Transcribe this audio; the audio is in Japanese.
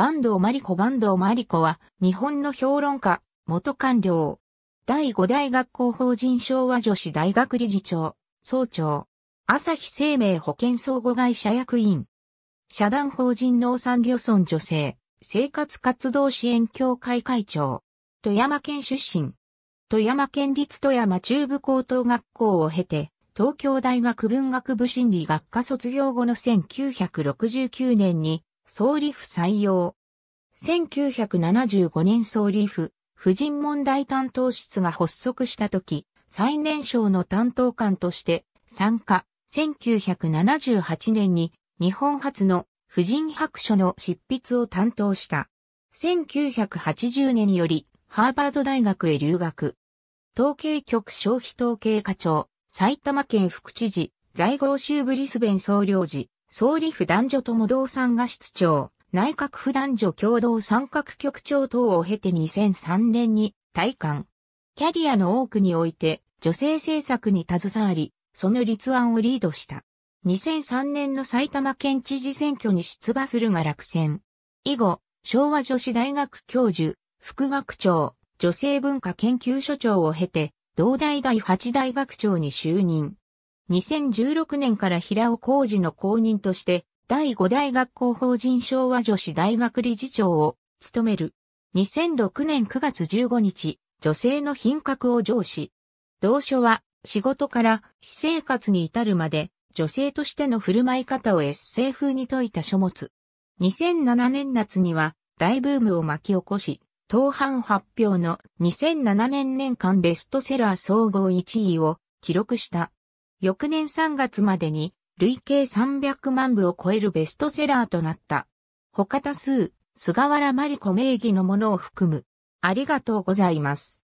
坂東マリコ坂東マリコは、日本の評論家、元官僚。第五大学校法人昭和女子大学理事長、総長。朝日生命保険相互会社役員。社団法人農産漁村女性、生活活動支援協会会長。富山県出身。富山県立富山中部高等学校を経て、東京大学文学部心理学科卒業後の1969年に総理府採用。1975年総理府、婦人問題担当室が発足した時、最年少の担当官として参加。1978年に日本初の婦人白書の執筆を担当した。1980年よりハーバード大学へ留学。統計局消費統計課長、埼玉県副知事、在郷州ブリスベン総領事、総理府男女とも同参が室長、内閣府男女共同参画局長等を経て2003年に退官。キャリアの多くにおいて女性政策に携わり、その立案をリードした。2003年の埼玉県知事選挙に出馬するが落選。以後、昭和女子大学教授、副学長、女性文化研究所長を経て、同大第八大学長に就任。2016年から平尾浩二の公認として、第5大学校法人昭和女子大学理事長を務める。2006年9月15日、女性の品格を上司。同書は、仕事から私生活に至るまで、女性としての振る舞い方をエッセイ風に説いた書物。2007年夏には、大ブームを巻き起こし、当版発表の2007年年間ベストセラー総合1位を記録した。翌年3月までに累計300万部を超えるベストセラーとなった。他多数、菅原真理子名義のものを含む。ありがとうございます。